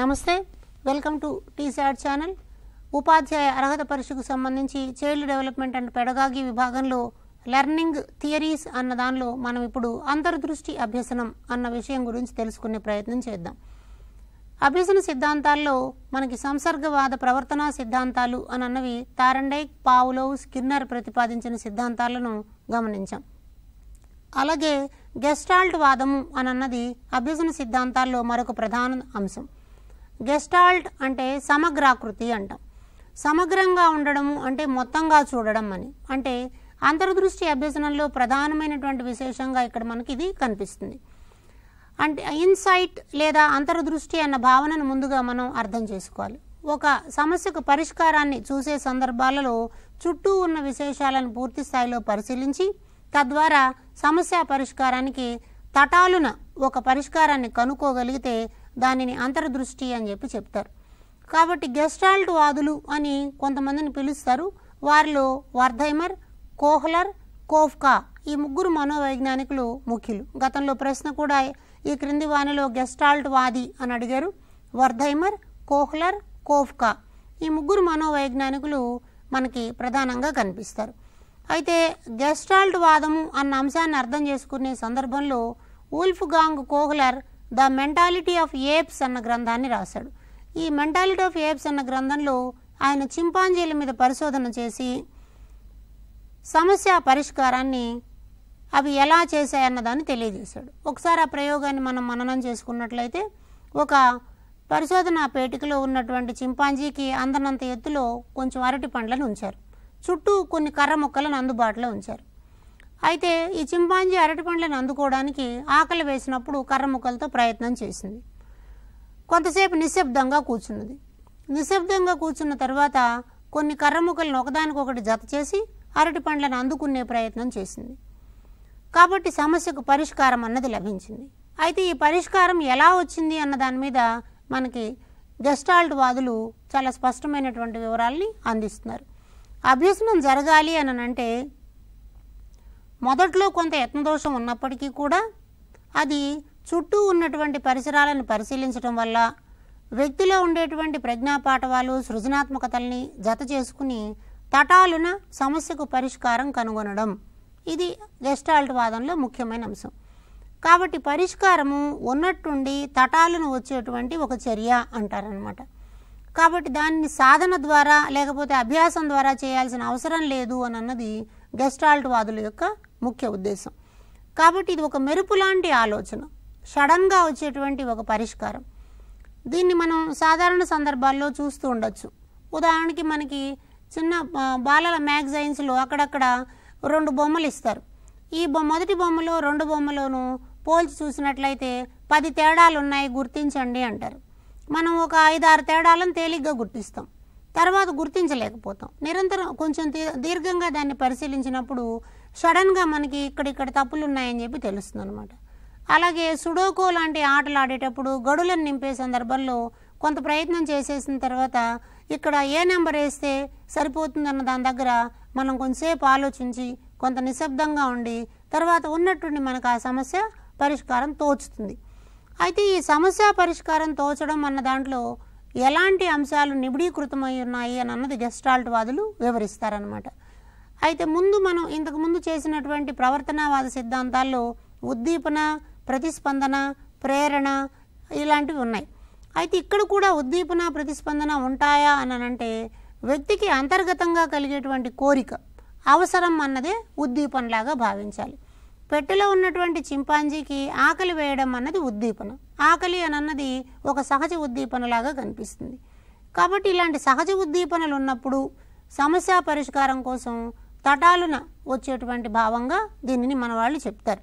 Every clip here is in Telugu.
నమస్తే వెల్కమ్ టు టీసీఆర్ ఛానల్ ఉపాధ్యాయ అర్హత పరీక్షకు సంబంధించి చైల్డ్ డెవలప్మెంట్ అండ్ పెడగాగి విభాగంలో లెర్నింగ్ థియరీస్ అన్న దానిలో మనం ఇప్పుడు అంతర్దృష్టి అభ్యసనం అన్న విషయం గురించి తెలుసుకునే ప్రయత్నం చేద్దాం అభ్యసన సిద్ధాంతాల్లో మనకి సంసర్గవాద ప్రవర్తనా సిద్ధాంతాలు అని అన్నవి తారండైక్ పావులోవ్ స్కిన్నర్ ప్రతిపాదించిన సిద్ధాంతాలను గమనించాం అలాగే గెస్టాల్ట్ వాదము అనన్నది అభ్యసన సిద్ధాంతాల్లో మరొక ప్రధాన అంశం గెస్టాల్ట్ అంటే సమగ్రాకృతి అంటాం సమగ్రంగా ఉండడము అంటే మొత్తంగా చూడడం అని అంటే అంతర్దృష్టి అభ్యసనంలో ప్రధానమైనటువంటి విశేషంగా ఇక్కడ మనకి ఇది కనిపిస్తుంది అంటే ఇన్సైట్ లేదా అంతర్దృష్టి అన్న భావనను ముందుగా మనం అర్థం చేసుకోవాలి ఒక సమస్యకు పరిష్కారాన్ని చూసే సందర్భాలలో చుట్టూ ఉన్న విశేషాలను పూర్తి స్థాయిలో పరిశీలించి తద్వారా సమస్య పరిష్కారానికి తటాలున ఒక పరిష్కారాన్ని కనుక్కోగలిగితే దానిని అంతర్దృష్టి అని చెప్పి చెప్తారు కాబట్టి గెస్టాల్ట్ వాదులు అని కొంతమందిని పిలుస్తారు వారిలో వర్ధైమర్ కోహ్లర్ కోఫ్కా ఈ ముగ్గురు మనోవైజ్ఞానికులు ముఖ్యులు గతంలో ప్రశ్న కూడా ఈ క్రింది వాణిలో గెస్టాల్ట్ వాది అని అడిగారు వర్ధైమర్ కోహ్లర్ కోఫ్కా ఈ ముగ్గురు మనోవైజ్ఞానికులు మనకి ప్రధానంగా కనిపిస్తారు అయితే గెస్టాల్ట్ వాదము అన్న అంశాన్ని అర్థం చేసుకునే సందర్భంలో Wolfgang Kohler the mentality of apes అన్న గ్రంథాన్ని రాశాడు ఈ మెంటాలిటీ ఆఫ్ ఏప్స్ అన్న గ్రంథంలో ఆయన చింపాంజీల మీద పరిశోధన చేసి సమస్య పరిష్కారాన్ని అవి ఎలా చేశాయన్నదాన్ని తెలియజేశాడు ఒకసారి ఆ ప్రయోగాన్ని మనం మననం చేసుకున్నట్లయితే ఒక పరిశోధన పేటికలో ఉన్నటువంటి చింపాంజీకి అందనంత ఎత్తులో కొంచెం అరటి పండ్లను ఉంచారు చుట్టూ కొన్ని కర్ర మొక్కలను అందుబాటులో ఉంచారు అయితే ఈ చింపాంజీ అరటి పండ్లను అందుకోవడానికి ఆకలి వేసినప్పుడు కర్రముక్కలతో ప్రయత్నం చేసింది కొంతసేపు నిశ్శబ్దంగా కూర్చున్నది నిశ్శబ్దంగా కూర్చున్న తర్వాత కొన్ని కర్రముక్కలను ఒకదానికొకటి జత చేసి అరటి పండ్లను అందుకునే ప్రయత్నం చేసింది కాబట్టి సమస్యకు పరిష్కారం అన్నది లభించింది అయితే ఈ పరిష్కారం ఎలా వచ్చింది అన్న దాని మీద మనకి గెస్టాల్ట్ వాదులు చాలా స్పష్టమైనటువంటి వివరాల్ని అందిస్తున్నారు అభ్యసనం జరగాలి అని అంటే మొదట్లో కొంత యత్నదోషం ఉన్నప్పటికీ కూడా అది చుట్టూ ఉన్నటువంటి పరిసరాలను పరిశీలించడం వల్ల వ్యక్తిలో ఉండేటువంటి ప్రజ్ఞాపాఠవాలు సృజనాత్మకతల్ని జత చేసుకుని తటాలున సమస్యకు పరిష్కారం కనుగొనడం ఇది గెస్టాల్ట్ వాదంలో ముఖ్యమైన అంశం కాబట్టి పరిష్కారము ఉన్నట్టుండి తటాలను వచ్చేటువంటి ఒక చర్య అంటారనమాట కాబట్టి దాన్ని సాధన ద్వారా లేకపోతే అభ్యాసం ద్వారా చేయాల్సిన అవసరం లేదు అని అన్నది గెస్టాల్ట్ వాదుల యొక్క ముఖ్య ఉద్దేశం కాబట్టి ఇది ఒక మెరుపు లాంటి ఆలోచన సడన్గా వచ్చేటువంటి ఒక పరిష్కారం దీన్ని మనం సాధారణ సందర్భాల్లో చూస్తూ ఉండొచ్చు ఉదాహరణకి మనకి చిన్న బాలల మ్యాగజైన్స్లో అక్కడక్కడ రెండు బొమ్మలు ఇస్తారు ఈ మొదటి బొమ్మలో రెండు బొమ్మలోను పోల్చి చూసినట్లయితే పది తేడాలు ఉన్నాయి గుర్తించండి అంటారు మనం ఒక ఐదారు తేడాలను తేలిగ్గా గుర్తిస్తాం తర్వాత గుర్తించలేకపోతాం నిరంతరం కొంచెం దీర్ఘంగా దాన్ని పరిశీలించినప్పుడు సడన్గా మనకి ఇక్కడ ఇక్కడ తప్పులు ఉన్నాయని చెప్పి తెలుస్తుంది అనమాట అలాగే సుడోకో లాంటి ఆటలు ఆడేటప్పుడు గడులను నింపే సందర్భంలో కొంత ప్రయత్నం చేసేసిన తర్వాత ఇక్కడ ఏ నెంబర్ వేస్తే సరిపోతుందన్న దాని దగ్గర మనం కొంతసేపు ఆలోచించి కొంత నిశ్శబ్దంగా ఉండి తర్వాత ఉన్నట్టుండి మనకు ఆ సమస్య పరిష్కారం తోచుతుంది అయితే ఈ సమస్య పరిష్కారం తోచడం అన్న దాంట్లో ఎలాంటి అంశాలు నిబిడీకృతమై ఉన్నాయి అని అన్నది గెస్టాల్ట్ వాదులు వివరిస్తారనమాట అయితే ముందు మనం ఇంతకుముందు చేసినటువంటి ప్రవర్తనవాద సిద్ధాంతాల్లో ఉద్దీపన ప్రతిస్పందన ప్రేరణ ఇలాంటివి ఉన్నాయి అయితే ఇక్కడ కూడా ఉద్దీపన ప్రతిస్పందన ఉంటాయా అని అంటే వ్యక్తికి అంతర్గతంగా కలిగేటువంటి కోరిక అవసరం అన్నదే ఉద్దీపనలాగా భావించాలి పెట్టెలో ఉన్నటువంటి చింపాంజీకి ఆకలి వేయడం అన్నది ఉద్దీపన ఆకలి అన్నది ఒక సహజ ఉద్దీపనలాగా కనిపిస్తుంది కాబట్టి ఇలాంటి సహజ ఉద్దీపనలు ఉన్నప్పుడు సమస్య పరిష్కారం కోసం తటాలున వచ్చేటువంటి భావంగా దీనిని మన వాళ్ళు చెప్తారు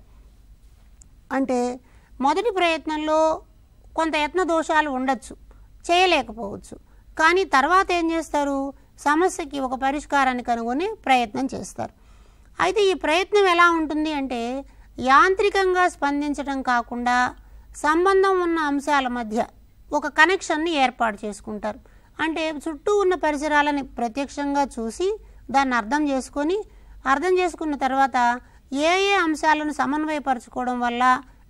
అంటే మొదటి ప్రయత్నంలో కొంత యత్న దోషాలు ఉండొచ్చు చేయలేకపోవచ్చు కానీ తర్వాత ఏం చేస్తారు సమస్యకి ఒక పరిష్కారాన్ని కనుగొని ప్రయత్నం చేస్తారు అయితే ఈ ప్రయత్నం ఎలా ఉంటుంది అంటే యాంత్రికంగా స్పందించడం కాకుండా సంబంధం ఉన్న అంశాల మధ్య ఒక కనెక్షన్ని ఏర్పాటు చేసుకుంటారు అంటే చుట్టూ ఉన్న పరిసరాలని ప్రత్యక్షంగా చూసి దాన్ని అర్థం చేసుకొని అర్థం చేసుకున్న తర్వాత ఏ ఏ అంశాలను సమన్వయపరచుకోవడం వల్ల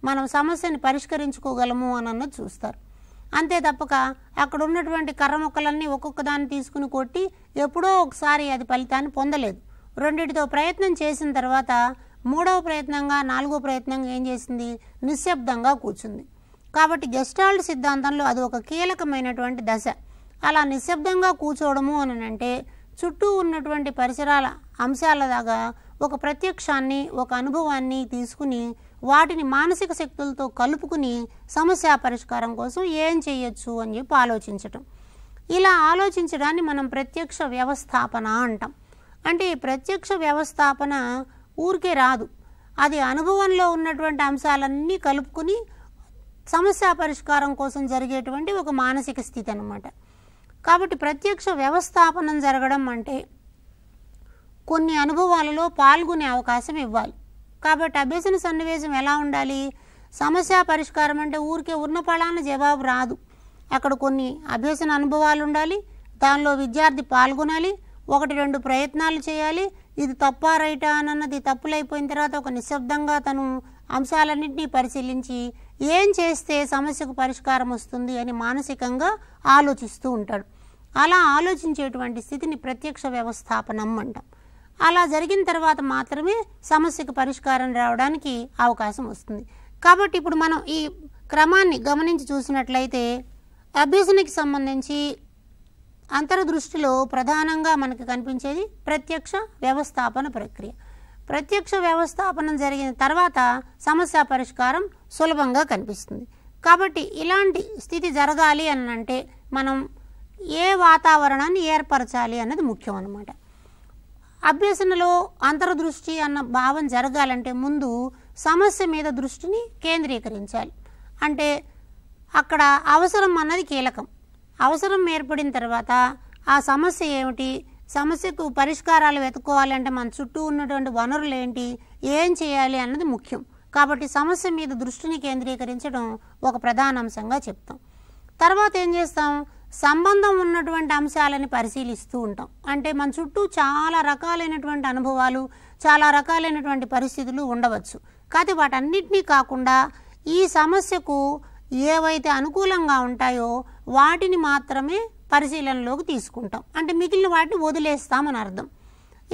మనం సమస్యని పరిష్కరించుకోగలము అని అన్నది చూస్తారు అంతే తప్పక అక్కడ ఉన్నటువంటి కర్ర మొక్కలన్నీ ఒక్కొక్క దాన్ని తీసుకుని కొట్టి ఎప్పుడో ఒకసారి అది ఫలితాన్ని పొందలేదు రెండింటితో ప్రయత్నం చేసిన తర్వాత మూడవ ప్రయత్నంగా నాలుగో ప్రయత్నంగా ఏం చేసింది నిశ్శబ్దంగా కూర్చుంది కాబట్టి గెస్టాల్డ్ సిద్ధాంతంలో అది ఒక కీలకమైనటువంటి దశ అలా నిశ్శబ్దంగా కూర్చోవడము అని అంటే చుట్టూ ఉన్నటువంటి పరిసరాల అంశాల దాకా ఒక ప్రత్యక్షాన్ని ఒక అనుభవాన్ని తీసుకుని వాటిని మానసిక శక్తులతో కలుపుకుని సమస్య పరిష్కారం కోసం ఏం చేయొచ్చు అని చెప్పి ఆలోచించటం ఇలా ఆలోచించడాన్ని మనం ప్రత్యక్ష వ్యవస్థాపన అంటాం అంటే ఈ ప్రత్యక్ష వ్యవస్థాపన ఊరికే రాదు అది అనుభవంలో ఉన్నటువంటి అంశాలన్నీ కలుపుకుని సమస్య పరిష్కారం కోసం జరిగేటువంటి ఒక మానసిక స్థితి అనమాట కాబట్టి ప్రత్యక్ష వ్యవస్థాపనం జరగడం అంటే కొన్ని అనుభవాలలో పాల్గొనే అవకాశం ఇవ్వాలి కాబట్టి అభ్యసన సన్నివేశం ఎలా ఉండాలి సమస్య పరిష్కారం అంటే ఊరికే ఉన్న పళాన జవాబు రాదు అక్కడ కొన్ని అభ్యసన అనుభవాలు ఉండాలి దానిలో విద్యార్థి పాల్గొనాలి ఒకటి రెండు ప్రయత్నాలు చేయాలి ఇది తప్పా రైటా అన్నది తప్పులైపోయిన తర్వాత ఒక నిశ్శబ్దంగా తను అంశాలన్నింటినీ పరిశీలించి ఏం చేస్తే సమస్యకు పరిష్కారం వస్తుంది అని మానసికంగా ఆలోచిస్తూ ఉంటాడు అలా ఆలోచించేటువంటి స్థితిని ప్రత్యక్ష వ్యవస్థాపనం అంటాం అలా జరిగిన తర్వాత మాత్రమే సమస్యకు పరిష్కారం రావడానికి అవకాశం వస్తుంది కాబట్టి ఇప్పుడు మనం ఈ క్రమాన్ని గమనించి చూసినట్లయితే అభ్యసనకి సంబంధించి అంతర్దృష్టిలో ప్రధానంగా మనకు కనిపించేది ప్రత్యక్ష వ్యవస్థాపన ప్రక్రియ ప్రత్యక్ష వ్యవస్థాపనం జరిగిన తర్వాత సమస్య పరిష్కారం సులభంగా కనిపిస్తుంది కాబట్టి ఇలాంటి స్థితి జరగాలి అని అంటే మనం ఏ వాతావరణాన్ని ఏర్పరచాలి అన్నది ముఖ్యం అనమాట అభ్యసనలో అంతర్దృష్టి అన్న భావం జరగాలంటే ముందు సమస్య మీద దృష్టిని కేంద్రీకరించాలి అంటే అక్కడ అవసరం అన్నది కీలకం అవసరం ఏర్పడిన తర్వాత ఆ సమస్య ఏమిటి సమస్యకు పరిష్కారాలు వెతుక్కోవాలంటే మన చుట్టూ ఉన్నటువంటి వనరులు ఏంటి ఏం చేయాలి అన్నది ముఖ్యం కాబట్టి సమస్య మీద దృష్టిని కేంద్రీకరించడం ఒక ప్రధాన అంశంగా చెప్తాం తర్వాత ఏం చేస్తాం సంబంధం ఉన్నటువంటి అంశాలని పరిశీలిస్తూ ఉంటాం అంటే మన చుట్టూ చాలా రకాలైనటువంటి అనుభవాలు చాలా రకాలైనటువంటి పరిస్థితులు ఉండవచ్చు కాకపోతే వాటన్నిటినీ కాకుండా ఈ సమస్యకు ఏవైతే అనుకూలంగా ఉంటాయో వాటిని మాత్రమే పరిశీలనలోకి తీసుకుంటాం అంటే మిగిలిన వాటిని వదిలేస్తామని అర్థం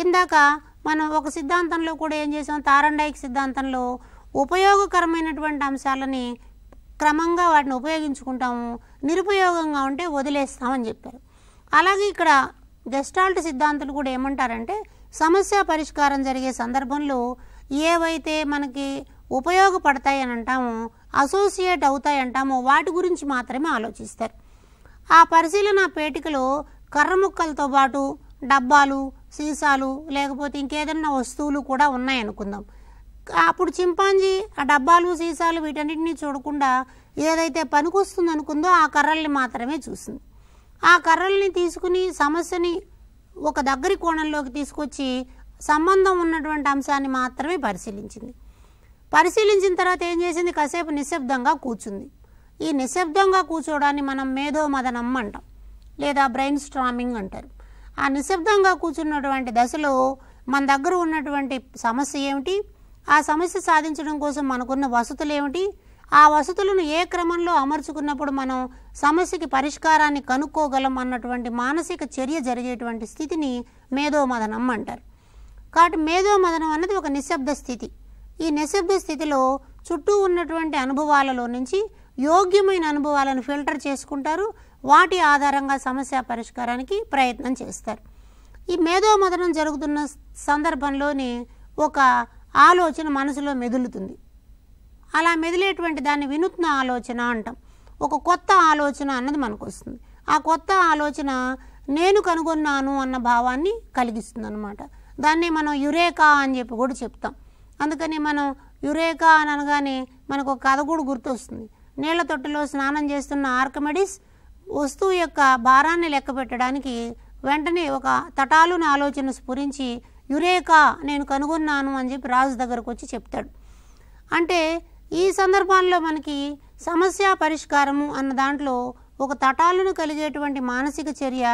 ఇందాక మనం ఒక సిద్ధాంతంలో కూడా ఏం చేసాం తారండాయిక్ సిద్ధాంతంలో ఉపయోగకరమైనటువంటి అంశాలని క్రమంగా వాటిని ఉపయోగించుకుంటాము నిరుపయోగంగా ఉంటే వదిలేస్తామని చెప్పారు అలాగే ఇక్కడ గెస్టాల్ట్ సిద్ధాంతులు కూడా ఏమంటారంటే సమస్య పరిష్కారం జరిగే సందర్భంలో ఏవైతే మనకి ఉపయోగపడతాయని అంటామో అసోసియేట్ అవుతాయంటామో వాటి గురించి మాత్రమే ఆలోచిస్తారు ఆ పరిశీలన పేటికలో కర్ర ముక్కలతో పాటు డబ్బాలు సీసాలు లేకపోతే ఇంకేదన్నా వస్తువులు కూడా ఉన్నాయనుకుందాం అప్పుడు చింపాంజీ ఆ డబ్బాలు సీసాలు వీటన్నిటిని చూడకుండా ఏదైతే పనికొస్తుంది అనుకుందో ఆ కర్రల్ని మాత్రమే చూసింది ఆ కర్రల్ని తీసుకుని సమస్యని ఒక దగ్గరి కోణంలోకి తీసుకొచ్చి సంబంధం ఉన్నటువంటి అంశాన్ని మాత్రమే పరిశీలించింది పరిశీలించిన తర్వాత ఏం చేసింది కాసేపు నిశ్శబ్దంగా కూర్చుంది ఈ నిశ్శబ్దంగా కూర్చోవడాన్ని మనం మేధోమదనం అంటాం లేదా బ్రెయిన్ స్ట్రామింగ్ అంటారు ఆ నిశ్శబ్దంగా కూర్చున్నటువంటి దశలో మన దగ్గర ఉన్నటువంటి సమస్య ఏమిటి ఆ సమస్య సాధించడం కోసం మనకున్న వసతులు ఏమిటి ఆ వసతులను ఏ క్రమంలో అమర్చుకున్నప్పుడు మనం సమస్యకి పరిష్కారాన్ని కనుక్కోగలం అన్నటువంటి మానసిక చర్య జరిగేటువంటి స్థితిని మేధోమదనం అంటారు కాబట్టి మేధోమదనం అన్నది ఒక నిశ్శబ్ద స్థితి ఈ నిశ్శబ్ద స్థితిలో చుట్టూ ఉన్నటువంటి అనుభవాలలో నుంచి యోగ్యమైన అనుభవాలను ఫిల్టర్ చేసుకుంటారు వాటి ఆధారంగా సమస్య పరిష్కారానికి ప్రయత్నం చేస్తారు ఈ మేధోమదనం జరుగుతున్న సందర్భంలోనే ఒక ఆలోచన మనసులో మెదులుతుంది అలా మెదిలేటువంటి దాన్ని వినూత్న ఆలోచన అంటాం ఒక కొత్త ఆలోచన అన్నది మనకు వస్తుంది ఆ కొత్త ఆలోచన నేను కనుగొన్నాను అన్న భావాన్ని కలిగిస్తుంది అనమాట దాన్ని మనం యురేకా అని చెప్పి కూడా చెప్తాం అందుకని మనం యురేకా అని అనగానే మనకు ఒక కథ కూడా గుర్తొస్తుంది నీళ్ల తొట్టిలో స్నానం చేస్తున్న ఆర్కమెడిస్ వస్తువు యొక్క భారాన్ని లెక్కపెట్టడానికి వెంటనే ఒక తటాలున ఆలోచన స్ఫురించి యురేకా నేను కనుగొన్నాను అని చెప్పి రాజు దగ్గరకు వచ్చి చెప్తాడు అంటే ఈ సందర్భాల్లో మనకి సమస్య పరిష్కారము అన్న దాంట్లో ఒక తటాలను కలిగేటువంటి మానసిక చర్య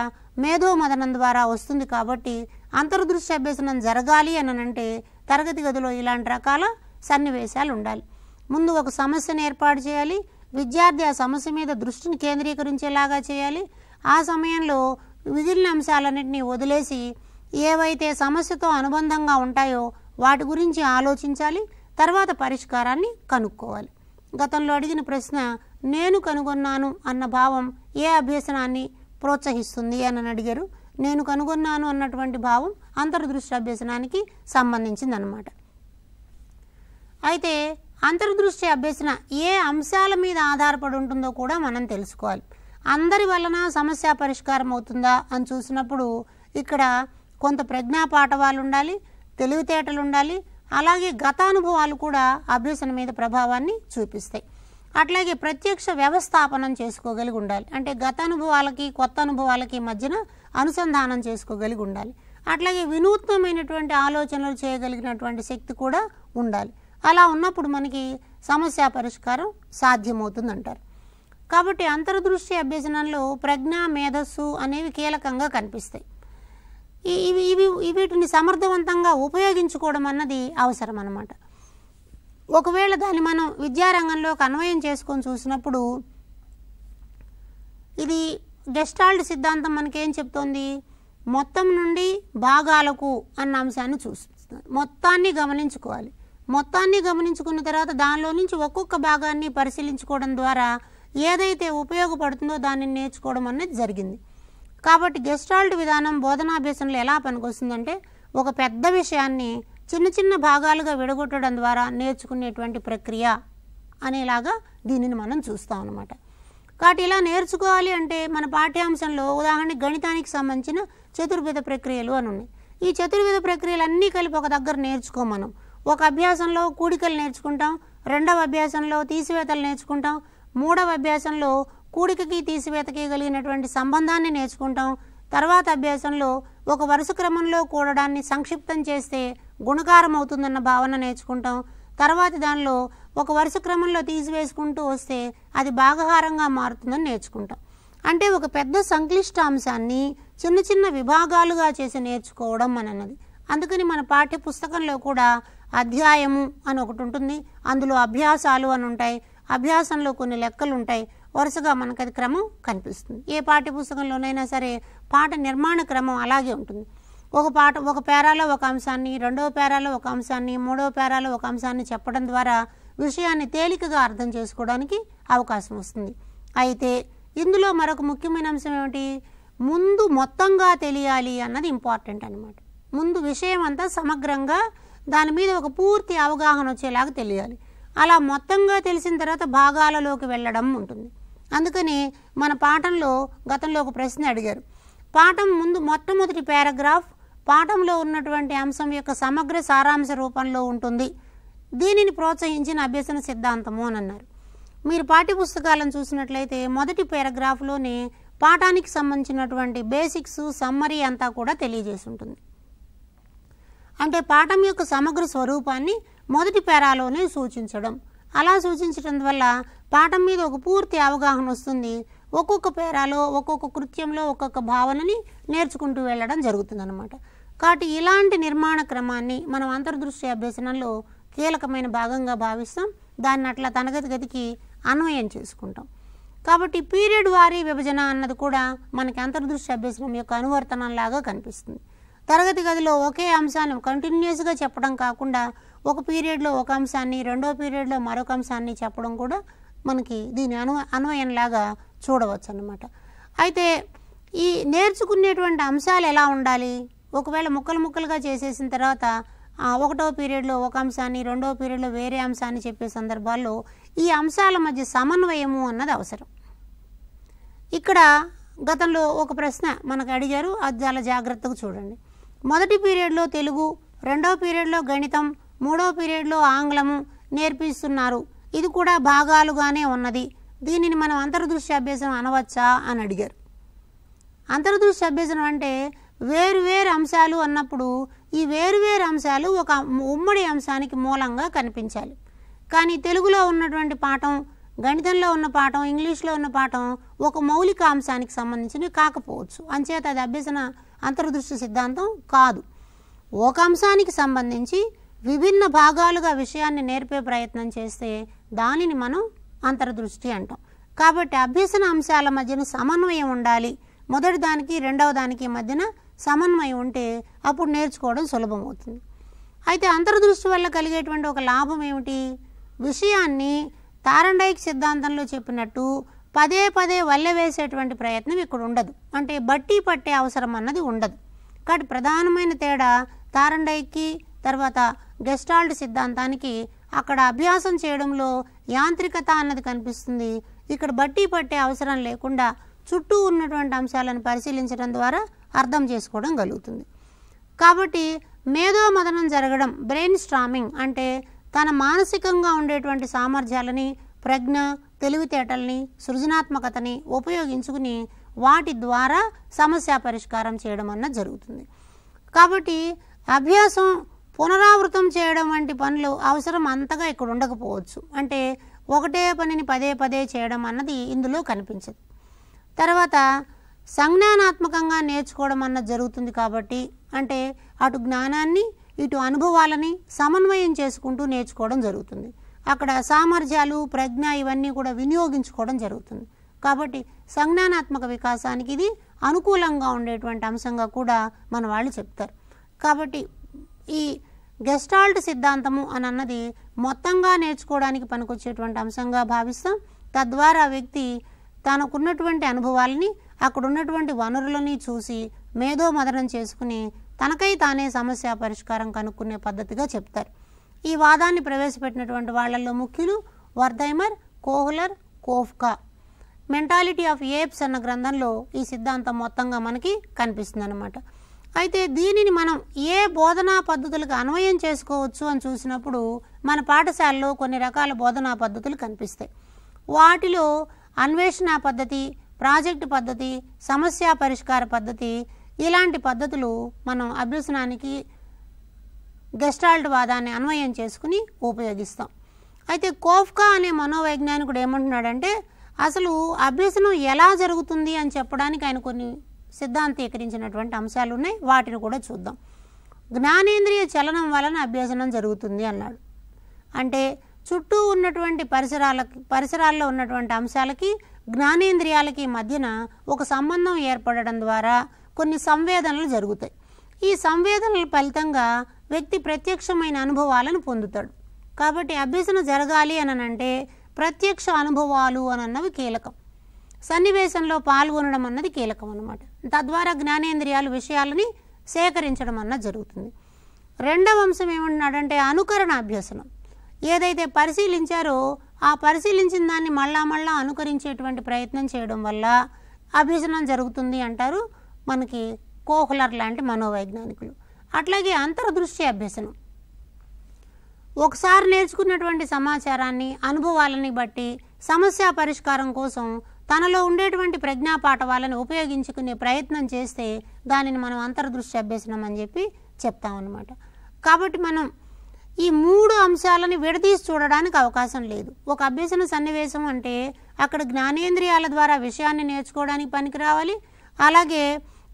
మదనం ద్వారా వస్తుంది కాబట్టి అంతర్దృష్టి అభ్యసనం జరగాలి అని అంటే తరగతి గదిలో ఇలాంటి రకాల సన్నివేశాలు ఉండాలి ముందు ఒక సమస్యను ఏర్పాటు చేయాలి విద్యార్థి ఆ సమస్య మీద దృష్టిని కేంద్రీకరించేలాగా చేయాలి ఆ సమయంలో మిగిలిన అంశాలన్నింటినీ వదిలేసి ఏవైతే సమస్యతో అనుబంధంగా ఉంటాయో వాటి గురించి ఆలోచించాలి తర్వాత పరిష్కారాన్ని కనుక్కోవాలి గతంలో అడిగిన ప్రశ్న నేను కనుగొన్నాను అన్న భావం ఏ అభ్యసనాన్ని ప్రోత్సహిస్తుంది అని అడిగారు నేను కనుగొన్నాను అన్నటువంటి భావం అంతర్దృష్టి అభ్యసనానికి సంబంధించిందనమాట అయితే అంతర్దృష్టి అభ్యసన ఏ అంశాల మీద ఆధారపడి ఉంటుందో కూడా మనం తెలుసుకోవాలి అందరి వలన సమస్య పరిష్కారం అవుతుందా అని చూసినప్పుడు ఇక్కడ కొంత ప్రజ్ఞా ఉండాలి తెలివితేటలు ఉండాలి అలాగే గతానుభవాలు కూడా అభ్యసన మీద ప్రభావాన్ని చూపిస్తాయి అట్లాగే ప్రత్యక్ష వ్యవస్థాపనం చేసుకోగలిగి ఉండాలి అంటే గత అనుభవాలకి కొత్త అనుభవాలకి మధ్యన అనుసంధానం చేసుకోగలిగి ఉండాలి అట్లాగే వినూత్నమైనటువంటి ఆలోచనలు చేయగలిగినటువంటి శక్తి కూడా ఉండాలి అలా ఉన్నప్పుడు మనకి సమస్య పరిష్కారం సాధ్యమవుతుందంటారు కాబట్టి అంతర్దృష్టి అభ్యసనంలో ప్రజ్ఞ మేధస్సు అనేవి కీలకంగా కనిపిస్తాయి ఇవి ఇవి వీటిని సమర్థవంతంగా ఉపయోగించుకోవడం అన్నది అవసరం అన్నమాట ఒకవేళ దాన్ని మనం విద్యారంగంలోకి అన్వయం చేసుకొని చూసినప్పుడు ఇది గెస్టాల్డ్ సిద్ధాంతం మనకేం చెప్తోంది మొత్తం నుండి భాగాలకు అన్న అంశాన్ని చూస్తుంది మొత్తాన్ని గమనించుకోవాలి మొత్తాన్ని గమనించుకున్న తర్వాత దానిలో నుంచి ఒక్కొక్క భాగాన్ని పరిశీలించుకోవడం ద్వారా ఏదైతే ఉపయోగపడుతుందో దాన్ని నేర్చుకోవడం అనేది జరిగింది కాబట్టి గెస్టాల్ట్ విధానం బోధనాభ్యాసంలో ఎలా పనికొస్తుందంటే ఒక పెద్ద విషయాన్ని చిన్న చిన్న భాగాలుగా విడగొట్టడం ద్వారా నేర్చుకునేటువంటి ప్రక్రియ అనేలాగా దీనిని మనం చూస్తాం అనమాట కాబట్టి ఇలా నేర్చుకోవాలి అంటే మన పాఠ్యాంశంలో ఉదాహరణకి గణితానికి సంబంధించిన చతుర్విధ ప్రక్రియలు అని ఉన్నాయి ఈ చతుర్విధ అన్నీ కలిపి ఒక దగ్గర నేర్చుకో మనం ఒక అభ్యాసంలో కూడికలు నేర్చుకుంటాం రెండవ అభ్యాసంలో తీసివేతలు నేర్చుకుంటాం మూడవ అభ్యాసంలో కూడికకి తీసివేతకి కలిగినటువంటి సంబంధాన్ని నేర్చుకుంటాం తర్వాత అభ్యాసంలో ఒక వరుస క్రమంలో కూడడాన్ని సంక్షిప్తం చేస్తే గుణకారం అవుతుందన్న భావన నేర్చుకుంటాం తర్వాత దానిలో ఒక వరుస క్రమంలో తీసివేసుకుంటూ వస్తే అది భాగహారంగా మారుతుందని నేర్చుకుంటాం అంటే ఒక పెద్ద సంక్లిష్ట అంశాన్ని చిన్న చిన్న విభాగాలుగా చేసి నేర్చుకోవడం అన్నది అందుకని మన పాఠ్య పుస్తకంలో కూడా అధ్యాయము అని ఒకటి ఉంటుంది అందులో అభ్యాసాలు అని ఉంటాయి అభ్యాసంలో కొన్ని లెక్కలు ఉంటాయి వరుసగా మనకు అది క్రమం కనిపిస్తుంది ఏ పాఠ్యపుస్తకంలోనైనా సరే పాట నిర్మాణ క్రమం అలాగే ఉంటుంది ఒక పాట ఒక పేరాలో ఒక అంశాన్ని రెండవ పేరాలో ఒక అంశాన్ని మూడవ పేరాలో ఒక అంశాన్ని చెప్పడం ద్వారా విషయాన్ని తేలికగా అర్థం చేసుకోవడానికి అవకాశం వస్తుంది అయితే ఇందులో మరొక ముఖ్యమైన అంశం ఏమిటి ముందు మొత్తంగా తెలియాలి అన్నది ఇంపార్టెంట్ అనమాట ముందు విషయం అంతా సమగ్రంగా దాని మీద ఒక పూర్తి అవగాహన వచ్చేలాగా తెలియాలి అలా మొత్తంగా తెలిసిన తర్వాత భాగాలలోకి వెళ్ళడం ఉంటుంది అందుకని మన పాఠంలో గతంలో ఒక ప్రశ్న అడిగారు పాఠం ముందు మొట్టమొదటి పారాగ్రాఫ్ పాఠంలో ఉన్నటువంటి అంశం యొక్క సమగ్ర సారాంశ రూపంలో ఉంటుంది దీనిని ప్రోత్సహించిన అభ్యసన సిద్ధాంతము అని అన్నారు మీరు పాఠ్యపుస్తకాలను చూసినట్లయితే మొదటి పారాగ్రాఫ్లోనే పాఠానికి సంబంధించినటువంటి బేసిక్స్ సమ్మరీ అంతా కూడా తెలియజేసి ఉంటుంది అంటే పాఠం యొక్క సమగ్ర స్వరూపాన్ని మొదటి పేరాలోనే సూచించడం అలా సూచించడం వల్ల పాఠం మీద ఒక పూర్తి అవగాహన వస్తుంది ఒక్కొక్క పేరాలో ఒక్కొక్క కృత్యంలో ఒక్కొక్క భావనని నేర్చుకుంటూ వెళ్ళడం జరుగుతుందన్నమాట కాబట్టి ఇలాంటి నిర్మాణ క్రమాన్ని మనం అంతర్దృష్టి అభ్యసనంలో కీలకమైన భాగంగా భావిస్తాం దాన్ని అట్లా తనగతి గతికి అన్వయం చేసుకుంటాం కాబట్టి పీరియడ్ వారీ విభజన అన్నది కూడా మనకి అంతర్దృష్టి అభ్యసనం యొక్క అనువర్తనంలాగా కనిపిస్తుంది తరగతి గదిలో ఒకే అంశాన్ని కంటిన్యూస్గా చెప్పడం కాకుండా ఒక పీరియడ్లో ఒక అంశాన్ని రెండో పీరియడ్లో మరొక అంశాన్ని చెప్పడం కూడా మనకి దీని అను అన్వయంలాగా చూడవచ్చు అన్నమాట అయితే ఈ నేర్చుకునేటువంటి అంశాలు ఎలా ఉండాలి ఒకవేళ ముక్కలు ముక్కలుగా చేసేసిన తర్వాత ఒకటో పీరియడ్లో ఒక అంశాన్ని రెండో పీరియడ్లో వేరే అంశాన్ని చెప్పే సందర్భాల్లో ఈ అంశాల మధ్య సమన్వయము అన్నది అవసరం ఇక్కడ గతంలో ఒక ప్రశ్న మనకు అడిగారు అది చాలా జాగ్రత్తగా చూడండి మొదటి పీరియడ్లో తెలుగు రెండో పీరియడ్లో గణితం మూడో పీరియడ్లో ఆంగ్లము నేర్పిస్తున్నారు ఇది కూడా భాగాలుగానే ఉన్నది దీనిని మనం అంతర్దృష్టి అభ్యసనం అనవచ్చా అని అడిగారు అంతర్దృష్టి అభ్యసనం అంటే వేరువేరు అంశాలు అన్నప్పుడు ఈ వేరువేరు అంశాలు ఒక ఉమ్మడి అంశానికి మూలంగా కనిపించాలి కానీ తెలుగులో ఉన్నటువంటి పాఠం గణితంలో ఉన్న పాఠం ఇంగ్లీష్లో ఉన్న పాఠం ఒక మౌలిక అంశానికి సంబంధించినవి కాకపోవచ్చు అంచేత అది అభ్యసన అంతర్దృష్టి సిద్ధాంతం కాదు ఒక అంశానికి సంబంధించి విభిన్న భాగాలుగా విషయాన్ని నేర్పే ప్రయత్నం చేస్తే దానిని మనం అంతర్దృష్టి అంటాం కాబట్టి అభ్యసన అంశాల మధ్యన సమన్వయం ఉండాలి మొదటి దానికి రెండవ దానికి మధ్యన సమన్వయం ఉంటే అప్పుడు నేర్చుకోవడం సులభం అవుతుంది అయితే అంతర్దృష్టి వల్ల కలిగేటువంటి ఒక లాభం ఏమిటి విషయాన్ని తారండైక్ సిద్ధాంతంలో చెప్పినట్టు పదే పదే వల్ల వేసేటువంటి ప్రయత్నం ఇక్కడ ఉండదు అంటే బట్టి పట్టే అవసరం అన్నది ఉండదు కాబట్టి ప్రధానమైన తేడా తారండైకి తర్వాత గెస్టాల్ట్ సిద్ధాంతానికి అక్కడ అభ్యాసం చేయడంలో యాంత్రికత అన్నది కనిపిస్తుంది ఇక్కడ బట్టి పట్టే అవసరం లేకుండా చుట్టూ ఉన్నటువంటి అంశాలను పరిశీలించడం ద్వారా అర్థం చేసుకోవడం కలుగుతుంది కాబట్టి మేధో మదనం జరగడం బ్రెయిన్ స్ట్రామింగ్ అంటే తన మానసికంగా ఉండేటువంటి సామర్థ్యాలని ప్రజ్ఞ తెలివితేటల్ని సృజనాత్మకతని ఉపయోగించుకుని వాటి ద్వారా సమస్య పరిష్కారం చేయడం అన్న జరుగుతుంది కాబట్టి అభ్యాసం పునరావృతం చేయడం వంటి పనులు అవసరం అంతగా ఇక్కడ ఉండకపోవచ్చు అంటే ఒకటే పనిని పదే పదే చేయడం అన్నది ఇందులో కనిపించదు తర్వాత సంజ్ఞానాత్మకంగా నేర్చుకోవడం అన్నది జరుగుతుంది కాబట్టి అంటే అటు జ్ఞానాన్ని ఇటు అనుభవాలని సమన్వయం చేసుకుంటూ నేర్చుకోవడం జరుగుతుంది అక్కడ సామర్థ్యాలు ప్రజ్ఞ ఇవన్నీ కూడా వినియోగించుకోవడం జరుగుతుంది కాబట్టి సంజ్ఞానాత్మక వికాసానికి ఇది అనుకూలంగా ఉండేటువంటి అంశంగా కూడా మన వాళ్ళు చెప్తారు కాబట్టి ఈ గెస్టాల్ట్ సిద్ధాంతము అని అన్నది మొత్తంగా నేర్చుకోవడానికి పనికొచ్చేటువంటి అంశంగా భావిస్తాం తద్వారా వ్యక్తి తనకున్నటువంటి అనుభవాలని అక్కడ ఉన్నటువంటి వనరులని చూసి మేధోమదనం చేసుకుని తనకై తానే సమస్య పరిష్కారం కనుక్కునే పద్ధతిగా చెప్తారు ఈ వాదాన్ని ప్రవేశపెట్టినటువంటి వాళ్ళల్లో ముఖ్యులు Wertheimer Kohler Koffka mentality of apes అన్న గ్రంథంలో ఈ సిద్ధాంతం మొత్తంగా మనకి కనిపిస్తుంది అనమాట అయితే దీనిని మనం ఏ బోధనా పద్ధతులకు అన్వయం చేసుకోవచ్చు అని చూసినప్పుడు మన పాఠశాలలో కొన్ని రకాల బోధనా పద్ధతులు కనిపిస్తాయి వాటిలో అన్వేషణ పద్ధతి ప్రాజెక్ట్ పద్ధతి సమస్య పరిష్కార పద్ధతి ఇలాంటి పద్ధతులు మనం అభ్యసనానికి గెస్టాల్ట్ వాదాన్ని అన్వయం చేసుకుని ఉపయోగిస్తాం అయితే కోఫ్కా అనే మనోవైజ్ఞానికుడు ఏమంటున్నాడంటే అసలు అభ్యసనం ఎలా జరుగుతుంది అని చెప్పడానికి ఆయన కొన్ని సిద్ధాంతీకరించినటువంటి అంశాలు ఉన్నాయి వాటిని కూడా చూద్దాం జ్ఞానేంద్రియ చలనం వలన అభ్యసనం జరుగుతుంది అన్నాడు అంటే చుట్టూ ఉన్నటువంటి పరిసరాలకి పరిసరాల్లో ఉన్నటువంటి అంశాలకి జ్ఞానేంద్రియాలకి మధ్యన ఒక సంబంధం ఏర్పడడం ద్వారా కొన్ని సంవేదనలు జరుగుతాయి ఈ సంవేదనల ఫలితంగా వ్యక్తి ప్రత్యక్షమైన అనుభవాలను పొందుతాడు కాబట్టి అభ్యసన జరగాలి అనంటే ప్రత్యక్ష అనుభవాలు అనన్నవి కీలకం సన్నివేశంలో పాల్గొనడం అన్నది కీలకం అనమాట తద్వారా జ్ఞానేంద్రియాలు విషయాలని సేకరించడం అన్నది జరుగుతుంది రెండవ అంశం ఏమంటున్నాడంటే అనుకరణ అభ్యసనం ఏదైతే పరిశీలించారో ఆ పరిశీలించిన దాన్ని మళ్ళా మళ్ళా అనుకరించేటువంటి ప్రయత్నం చేయడం వల్ల అభ్యసనం జరుగుతుంది అంటారు మనకి కోహ్లర్ లాంటి మనోవైజ్ఞానికులు అట్లాగే అంతర్దృష్టి అభ్యసనం ఒకసారి నేర్చుకున్నటువంటి సమాచారాన్ని అనుభవాలని బట్టి సమస్య పరిష్కారం కోసం తనలో ఉండేటువంటి ప్రజ్ఞాపాఠవాలను ఉపయోగించుకునే ప్రయత్నం చేస్తే దానిని మనం అంతర్దృష్టి అభ్యసనం అని చెప్పి చెప్తాం అనమాట కాబట్టి మనం ఈ మూడు అంశాలను విడదీసి చూడడానికి అవకాశం లేదు ఒక అభ్యసన సన్నివేశం అంటే అక్కడ జ్ఞానేంద్రియాల ద్వారా విషయాన్ని నేర్చుకోవడానికి పనికి రావాలి అలాగే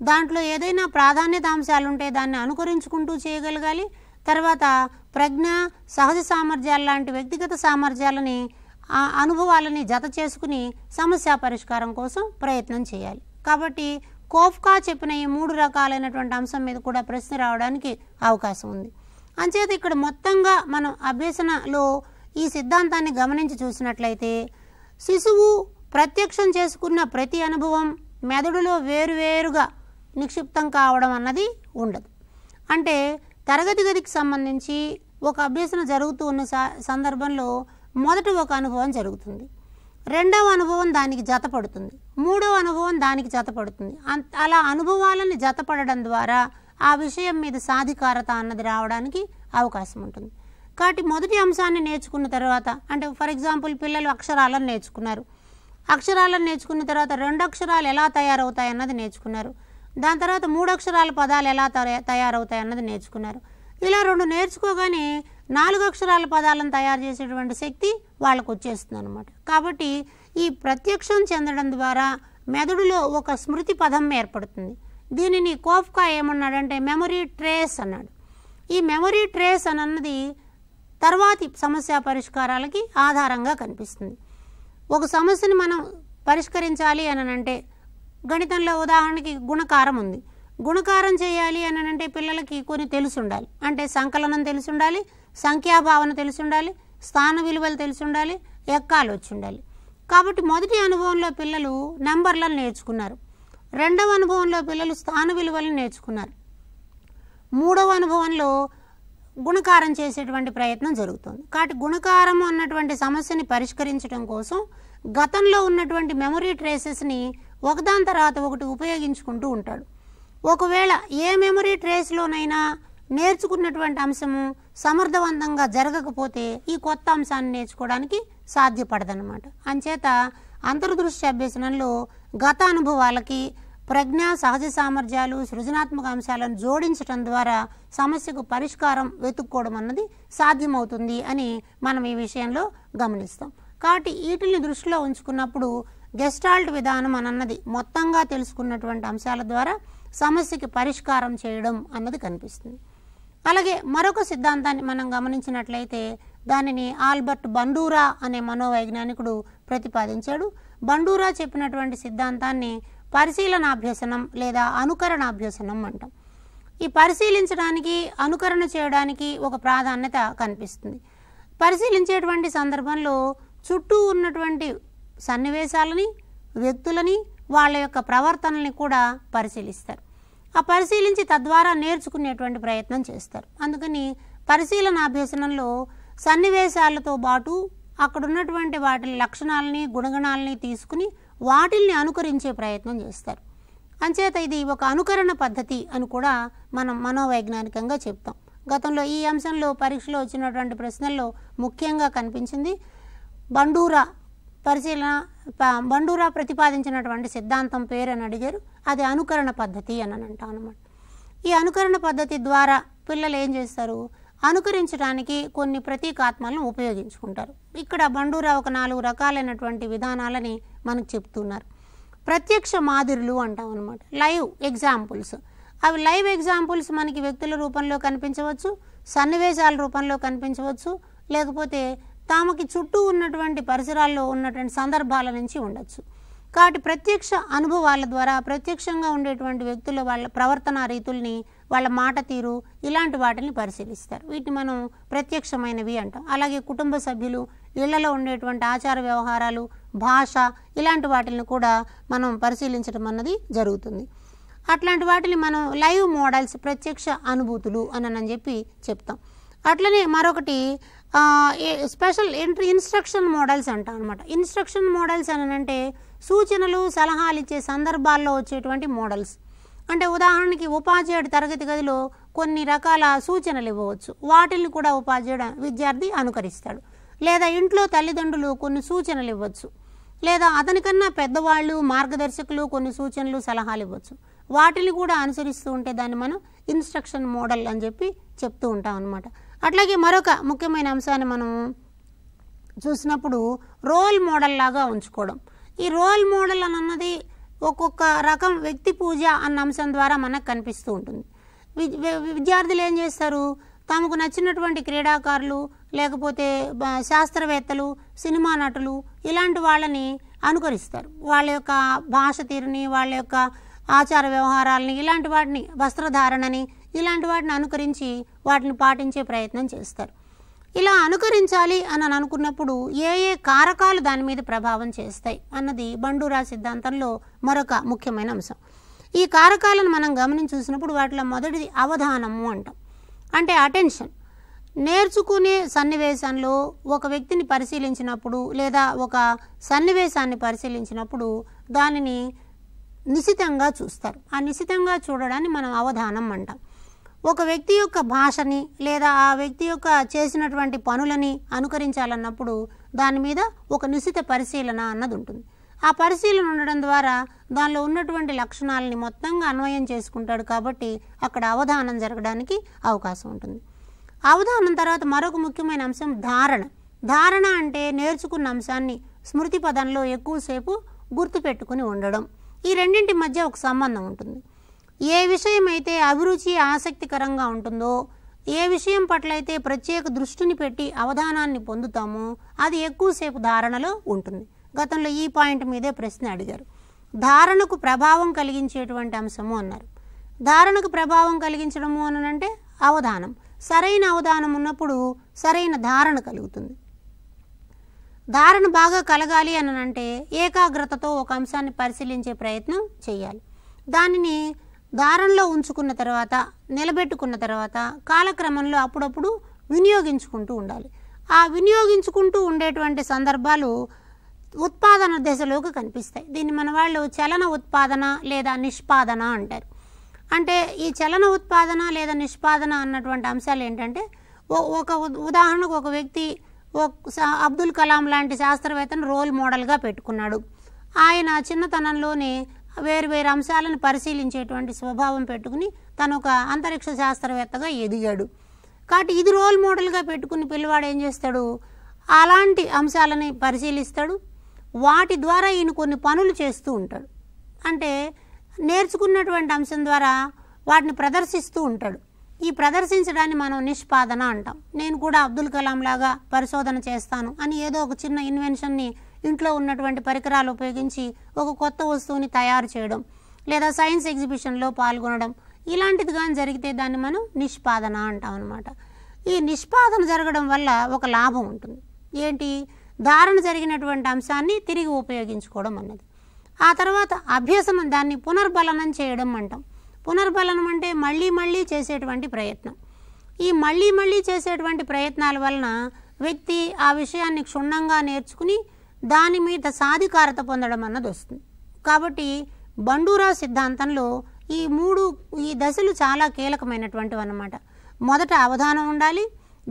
దాంట్లో ఏదైనా ప్రాధాన్యత అంశాలు ఉంటే దాన్ని అనుకరించుకుంటూ చేయగలగాలి తర్వాత ప్రజ్ఞ సహజ సామర్థ్యాలు లాంటి వ్యక్తిగత సామర్థ్యాలని అనుభవాలని జత చేసుకుని సమస్య పరిష్కారం కోసం ప్రయత్నం చేయాలి కాబట్టి కోఫ్కా చెప్పిన ఈ మూడు రకాలైనటువంటి అంశం మీద కూడా ప్రశ్న రావడానికి అవకాశం ఉంది అంచేత ఇక్కడ మొత్తంగా మనం అభ్యసనలో ఈ సిద్ధాంతాన్ని గమనించి చూసినట్లయితే శిశువు ప్రత్యక్షం చేసుకున్న ప్రతి అనుభవం మెదడులో వేరువేరుగా నిక్షిప్తం కావడం అన్నది ఉండదు అంటే తరగతి గదికి సంబంధించి ఒక అభ్యసన జరుగుతూ ఉన్న సందర్భంలో మొదటి ఒక అనుభవం జరుగుతుంది రెండవ అనుభవం దానికి జతపడుతుంది మూడవ అనుభవం దానికి జతపడుతుంది అలా అనుభవాలను జతపడడం ద్వారా ఆ విషయం మీద సాధికారత అన్నది రావడానికి అవకాశం ఉంటుంది కాబట్టి మొదటి అంశాన్ని నేర్చుకున్న తర్వాత అంటే ఫర్ ఎగ్జాంపుల్ పిల్లలు అక్షరాలను నేర్చుకున్నారు అక్షరాలను నేర్చుకున్న తర్వాత రెండు అక్షరాలు ఎలా తయారవుతాయి అన్నది నేర్చుకున్నారు దాని తర్వాత మూడక్షరాల పదాలు ఎలా తయారవుతాయి అన్నది నేర్చుకున్నారు ఇలా రెండు నేర్చుకోగానే నాలుగు అక్షరాల పదాలను తయారు చేసేటువంటి శక్తి వాళ్ళకు వచ్చేస్తుంది అనమాట కాబట్టి ఈ ప్రత్యక్షం చెందడం ద్వారా మెదడులో ఒక స్మృతి పదం ఏర్పడుతుంది దీనిని కోఫ్కా ఏమన్నాడంటే మెమొరీ ట్రేస్ అన్నాడు ఈ మెమరీ ట్రేస్ అని అన్నది తర్వాతి సమస్య పరిష్కారాలకి ఆధారంగా కనిపిస్తుంది ఒక సమస్యని మనం పరిష్కరించాలి అని అంటే గణితంలో ఉదాహరణకి గుణకారం ఉంది గుణకారం చేయాలి అని అంటే పిల్లలకి కొన్ని తెలిసి ఉండాలి అంటే సంకలనం తెలిసి ఉండాలి సంఖ్యాభావన తెలిసి ఉండాలి స్థాన విలువలు తెలిసి ఉండాలి ఎక్కాలు వచ్చి ఉండాలి కాబట్టి మొదటి అనుభవంలో పిల్లలు నెంబర్లను నేర్చుకున్నారు రెండవ అనుభవంలో పిల్లలు స్థాన విలువలను నేర్చుకున్నారు మూడవ అనుభవంలో గుణకారం చేసేటువంటి ప్రయత్నం జరుగుతుంది కాబట్టి గుణకారం అన్నటువంటి సమస్యని పరిష్కరించడం కోసం గతంలో ఉన్నటువంటి మెమరీ ట్రేసెస్ని ఒకదాని తర్వాత ఒకటి ఉపయోగించుకుంటూ ఉంటాడు ఒకవేళ ఏ మెమరీ ట్రేస్లోనైనా నేర్చుకున్నటువంటి అంశము సమర్థవంతంగా జరగకపోతే ఈ కొత్త అంశాన్ని నేర్చుకోవడానికి సాధ్యపడదనమాట అంచేత అంతర్దృష్టి అభ్యసనంలో గత అనుభవాలకి ప్రజ్ఞ సహజ సామర్థ్యాలు సృజనాత్మక అంశాలను జోడించడం ద్వారా సమస్యకు పరిష్కారం వెతుక్కోవడం అన్నది సాధ్యమవుతుంది అని మనం ఈ విషయంలో గమనిస్తాం కాబట్టి వీటిని దృష్టిలో ఉంచుకున్నప్పుడు గెస్టాల్ట్ విధానం అన్నది మొత్తంగా తెలుసుకున్నటువంటి అంశాల ద్వారా సమస్యకి పరిష్కారం చేయడం అన్నది కనిపిస్తుంది అలాగే మరొక సిద్ధాంతాన్ని మనం గమనించినట్లయితే దానిని ఆల్బర్ట్ బండూరా అనే మనోవైజ్ఞానికుడు ప్రతిపాదించాడు బండూరా చెప్పినటువంటి సిద్ధాంతాన్ని పరిశీలనాభ్యసనం లేదా అనుకరణాభ్యసనం అంటాం ఈ పరిశీలించడానికి అనుకరణ చేయడానికి ఒక ప్రాధాన్యత కనిపిస్తుంది పరిశీలించేటువంటి సందర్భంలో చుట్టూ ఉన్నటువంటి సన్నివేశాలని వ్యక్తులని వాళ్ళ యొక్క ప్రవర్తనల్ని కూడా పరిశీలిస్తారు ఆ పరిశీలించి తద్వారా నేర్చుకునేటువంటి ప్రయత్నం చేస్తారు అందుకని పరిశీలన అభ్యసనంలో సన్నివేశాలతో పాటు అక్కడున్నటువంటి వాటి లక్షణాలని గుణగణాలని తీసుకుని వాటిల్ని అనుకరించే ప్రయత్నం చేస్తారు అంచేత ఇది ఒక అనుకరణ పద్ధతి అని కూడా మనం మనోవైజ్ఞానికంగా చెప్తాం గతంలో ఈ అంశంలో పరీక్షలో వచ్చినటువంటి ప్రశ్నల్లో ముఖ్యంగా కనిపించింది బండూరా పరిశీలన బండూరా ప్రతిపాదించినటువంటి సిద్ధాంతం పేరు అని అడిగారు అది అనుకరణ పద్ధతి అని అంటాం అనమాట ఈ అనుకరణ పద్ధతి ద్వారా పిల్లలు ఏం చేస్తారు అనుకరించడానికి కొన్ని ప్రతీకాత్మలను ఉపయోగించుకుంటారు ఇక్కడ బండూరా ఒక నాలుగు రకాలైనటువంటి విధానాలని మనకు చెప్తున్నారు ప్రత్యక్ష మాదిరులు అంటాం అనమాట లైవ్ ఎగ్జాంపుల్స్ అవి లైవ్ ఎగ్జాంపుల్స్ మనకి వ్యక్తుల రూపంలో కనిపించవచ్చు సన్నివేశాల రూపంలో కనిపించవచ్చు లేకపోతే తామకి చుట్టూ ఉన్నటువంటి పరిసరాల్లో ఉన్నటువంటి సందర్భాల నుంచి ఉండొచ్చు కాబట్టి ప్రత్యక్ష అనుభవాల ద్వారా ప్రత్యక్షంగా ఉండేటువంటి వ్యక్తుల వాళ్ళ ప్రవర్తన రీతుల్ని వాళ్ళ మాట తీరు ఇలాంటి వాటిని పరిశీలిస్తారు వీటిని మనం ప్రత్యక్షమైనవి అంటాం అలాగే కుటుంబ సభ్యులు ఇళ్లలో ఉండేటువంటి ఆచార వ్యవహారాలు భాష ఇలాంటి వాటిని కూడా మనం పరిశీలించడం అన్నది జరుగుతుంది అట్లాంటి వాటిని మనం లైవ్ మోడల్స్ ప్రత్యక్ష అనుభూతులు అని అని చెప్పి చెప్తాం అట్లనే మరొకటి స్పెషల్ ఇంటర్ ఇన్స్ట్రక్షన్ మోడల్స్ అంట అనమాట ఇన్స్ట్రక్షన్ మోడల్స్ అని అంటే సూచనలు సలహాలు ఇచ్చే సందర్భాల్లో వచ్చేటువంటి మోడల్స్ అంటే ఉదాహరణకి ఉపాధ్యాయుడు తరగతి గదిలో కొన్ని రకాల సూచనలు ఇవ్వవచ్చు వాటిని కూడా ఉపాధ్యాయుడు విద్యార్థి అనుకరిస్తాడు లేదా ఇంట్లో తల్లిదండ్రులు కొన్ని సూచనలు ఇవ్వచ్చు లేదా అతనికన్నా పెద్దవాళ్ళు మార్గదర్శకులు కొన్ని సూచనలు సలహాలు ఇవ్వచ్చు వాటిని కూడా అనుసరిస్తూ ఉంటే దాన్ని మనం ఇన్స్ట్రక్షన్ మోడల్ అని చెప్పి చెప్తూ ఉంటాం అనమాట అట్లాగే మరొక ముఖ్యమైన అంశాన్ని మనం చూసినప్పుడు రోల్ మోడల్ లాగా ఉంచుకోవడం ఈ రోల్ మోడల్ అని అన్నది ఒక్కొక్క రకం వ్యక్తి పూజ అన్న అంశం ద్వారా మనకు కనిపిస్తూ ఉంటుంది విద్యార్థులు ఏం చేస్తారు తమకు నచ్చినటువంటి క్రీడాకారులు లేకపోతే శాస్త్రవేత్తలు సినిమా నటులు ఇలాంటి వాళ్ళని అనుకరిస్తారు వాళ్ళ యొక్క భాష తీరుని వాళ్ళ యొక్క ఆచార వ్యవహారాలని ఇలాంటి వాటిని వస్త్రధారణని ఇలాంటి వాటిని అనుకరించి వాటిని పాటించే ప్రయత్నం చేస్తారు ఇలా అనుకరించాలి అని అనుకున్నప్పుడు ఏ ఏ కారకాలు దాని మీద ప్రభావం చేస్తాయి అన్నది బండూరా సిద్ధాంతంలో మరొక ముఖ్యమైన అంశం ఈ కారకాలను మనం గమనించి చూసినప్పుడు వాటిలో మొదటిది అవధానము అంటాం అంటే అటెన్షన్ నేర్చుకునే సన్నివేశంలో ఒక వ్యక్తిని పరిశీలించినప్పుడు లేదా ఒక సన్నివేశాన్ని పరిశీలించినప్పుడు దానిని నిశితంగా చూస్తారు ఆ నిశితంగా చూడడాన్ని మనం అవధానం అంటాం ఒక వ్యక్తి యొక్క భాషని లేదా ఆ వ్యక్తి యొక్క చేసినటువంటి పనులని అనుకరించాలన్నప్పుడు దాని మీద ఒక నిశ్చిత పరిశీలన అన్నది ఉంటుంది ఆ పరిశీలన ఉండడం ద్వారా దానిలో ఉన్నటువంటి లక్షణాలని మొత్తంగా అన్వయం చేసుకుంటాడు కాబట్టి అక్కడ అవధానం జరగడానికి అవకాశం ఉంటుంది అవధానం తర్వాత మరొక ముఖ్యమైన అంశం ధారణ ధారణ అంటే నేర్చుకున్న అంశాన్ని స్మృతి పదంలో ఎక్కువసేపు గుర్తుపెట్టుకుని ఉండడం ఈ రెండింటి మధ్య ఒక సంబంధం ఉంటుంది ఏ విషయమైతే అభిరుచి ఆసక్తికరంగా ఉంటుందో ఏ విషయం పట్లయితే ప్రత్యేక దృష్టిని పెట్టి అవధానాన్ని పొందుతామో అది ఎక్కువసేపు ధారణలో ఉంటుంది గతంలో ఈ పాయింట్ మీదే ప్రశ్న అడిగారు ధారణకు ప్రభావం కలిగించేటువంటి అంశము అన్నారు ధారణకు ప్రభావం కలిగించడము అనంటే అవధానం సరైన అవధానం ఉన్నప్పుడు సరైన ధారణ కలుగుతుంది ధారణ బాగా కలగాలి అనంటే ఏకాగ్రతతో ఒక అంశాన్ని పరిశీలించే ప్రయత్నం చేయాలి దానిని దారంలో ఉంచుకున్న తర్వాత నిలబెట్టుకున్న తర్వాత కాలక్రమంలో అప్పుడప్పుడు వినియోగించుకుంటూ ఉండాలి ఆ వినియోగించుకుంటూ ఉండేటువంటి సందర్భాలు ఉత్పాదన దశలోకి కనిపిస్తాయి దీన్ని మన వాళ్ళు చలన ఉత్పాదన లేదా నిష్పాదన అంటారు అంటే ఈ చలన ఉత్పాదన లేదా నిష్పాదన అన్నటువంటి అంశాలు ఏంటంటే ఒక ఉదాహరణకు ఒక వ్యక్తి ఒక అబ్దుల్ కలాం లాంటి శాస్త్రవేత్తను రోల్ మోడల్గా పెట్టుకున్నాడు ఆయన చిన్నతనంలోనే వేరు వేరు అంశాలను పరిశీలించేటువంటి స్వభావం పెట్టుకుని తను ఒక అంతరిక్ష శాస్త్రవేత్తగా ఎదిగాడు కాబట్టి ఇది రోల్ మోడల్గా పెట్టుకుని పిల్లవాడు ఏం చేస్తాడు అలాంటి అంశాలని పరిశీలిస్తాడు వాటి ద్వారా ఈయన కొన్ని పనులు చేస్తూ ఉంటాడు అంటే నేర్చుకున్నటువంటి అంశం ద్వారా వాటిని ప్రదర్శిస్తూ ఉంటాడు ఈ ప్రదర్శించడాన్ని మనం నిష్పాదన అంటాం నేను కూడా అబ్దుల్ కలాం లాగా పరిశోధన చేస్తాను అని ఏదో ఒక చిన్న ఇన్వెన్షన్ని ఇంట్లో ఉన్నటువంటి పరికరాలు ఉపయోగించి ఒక కొత్త వస్తువుని తయారు చేయడం లేదా సైన్స్ ఎగ్జిబిషన్లో పాల్గొనడం ఇలాంటిది కానీ జరిగితే దాన్ని మనం నిష్పాదన అంటాం అనమాట ఈ నిష్పాదన జరగడం వల్ల ఒక లాభం ఉంటుంది ఏంటి ధారణ జరిగినటువంటి అంశాన్ని తిరిగి ఉపయోగించుకోవడం అన్నది ఆ తర్వాత అభ్యసనం దాన్ని పునర్బలనం చేయడం అంటాం పునర్బలనం అంటే మళ్ళీ మళ్ళీ చేసేటువంటి ప్రయత్నం ఈ మళ్ళీ మళ్ళీ చేసేటువంటి ప్రయత్నాల వలన వ్యక్తి ఆ విషయాన్ని క్షుణ్ణంగా నేర్చుకుని దాని మీద సాధికారత పొందడం అన్నది వస్తుంది కాబట్టి బండూరా సిద్ధాంతంలో ఈ మూడు ఈ దశలు చాలా కీలకమైనటువంటివి అన్నమాట మొదట అవధానం ఉండాలి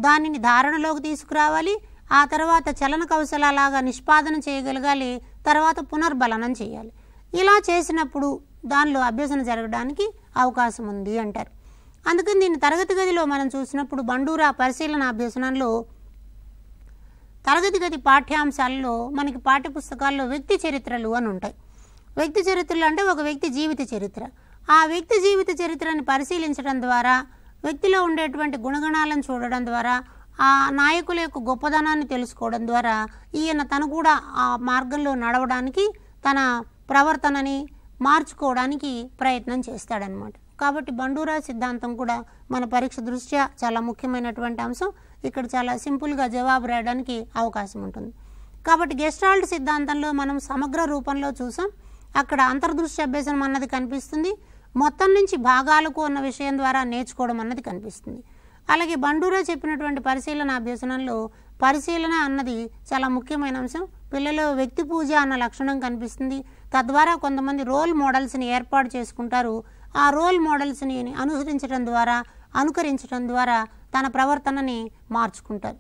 దానిని ధారణలోకి తీసుకురావాలి ఆ తర్వాత చలన కౌశలాలాగా నిష్పాదన చేయగలగాలి తర్వాత పునర్బలనం చేయాలి ఇలా చేసినప్పుడు దానిలో అభ్యసన జరగడానికి అవకాశం ఉంది అంటారు అందుకని దీన్ని తరగతి గదిలో మనం చూసినప్పుడు బండూరా పరిశీలన అభ్యసనంలో తరగతి గది పాఠ్యాంశాల్లో మనకి పాఠ్యపుస్తకాల్లో వ్యక్తి చరిత్రలు అని ఉంటాయి వ్యక్తి చరిత్రలు అంటే ఒక వ్యక్తి జీవిత చరిత్ర ఆ వ్యక్తి జీవిత చరిత్రను పరిశీలించడం ద్వారా వ్యక్తిలో ఉండేటువంటి గుణగణాలను చూడడం ద్వారా ఆ నాయకుల యొక్క గొప్పదనాన్ని తెలుసుకోవడం ద్వారా ఈయన తను కూడా ఆ మార్గంలో నడవడానికి తన ప్రవర్తనని మార్చుకోవడానికి ప్రయత్నం చేస్తాడనమాట కాబట్టి బండూరా సిద్ధాంతం కూడా మన పరీక్ష దృష్ట్యా చాలా ముఖ్యమైనటువంటి అంశం ఇక్కడ చాలా సింపుల్గా జవాబు రాయడానికి అవకాశం ఉంటుంది కాబట్టి గెస్టాల్ట్ సిద్ధాంతంలో మనం సమగ్ర రూపంలో చూసాం అక్కడ అంతర్దృష్టి అభ్యసనం అన్నది కనిపిస్తుంది మొత్తం నుంచి భాగాలకు ఉన్న విషయం ద్వారా నేర్చుకోవడం అన్నది కనిపిస్తుంది అలాగే బండూరా చెప్పినటువంటి పరిశీలన అభ్యసనంలో పరిశీలన అన్నది చాలా ముఖ్యమైన అంశం పిల్లలు వ్యక్తి పూజ అన్న లక్షణం కనిపిస్తుంది తద్వారా కొంతమంది రోల్ మోడల్స్ని ఏర్పాటు చేసుకుంటారు ఆ రోల్ మోడల్స్ని అనుసరించడం ద్వారా అనుకరించడం ద్వారా తన ప్రవర్తనని మార్చుకుంటారు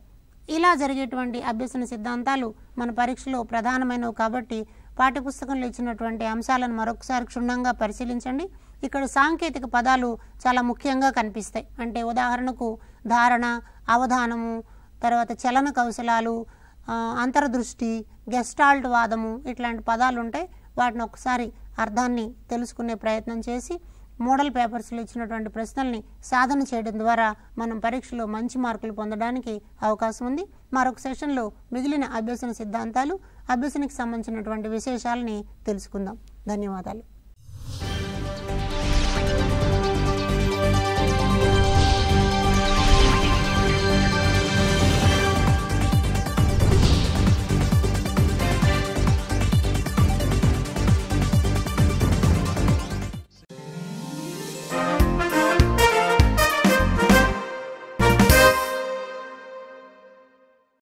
ఇలా జరిగేటువంటి అభ్యసన సిద్ధాంతాలు మన పరీక్షలో ప్రధానమైనవి కాబట్టి పాఠ్యపుస్తకంలో ఇచ్చినటువంటి అంశాలను మరొకసారి క్షుణ్ణంగా పరిశీలించండి ఇక్కడ సాంకేతిక పదాలు చాలా ముఖ్యంగా కనిపిస్తాయి అంటే ఉదాహరణకు ధారణ అవధానము తర్వాత చలన కౌశలాలు అంతర్దృష్టి గెస్టాల్ట్ వాదము ఇట్లాంటి పదాలు ఉంటాయి వాటిని ఒకసారి అర్థాన్ని తెలుసుకునే ప్రయత్నం చేసి మోడల్ పేపర్స్లో ఇచ్చినటువంటి ప్రశ్నల్ని సాధన చేయడం ద్వారా మనం పరీక్షలో మంచి మార్కులు పొందడానికి అవకాశం ఉంది మరొక సెషన్లో మిగిలిన అభ్యసన సిద్ధాంతాలు అభ్యసనకి సంబంధించినటువంటి విశేషాలని తెలుసుకుందాం ధన్యవాదాలు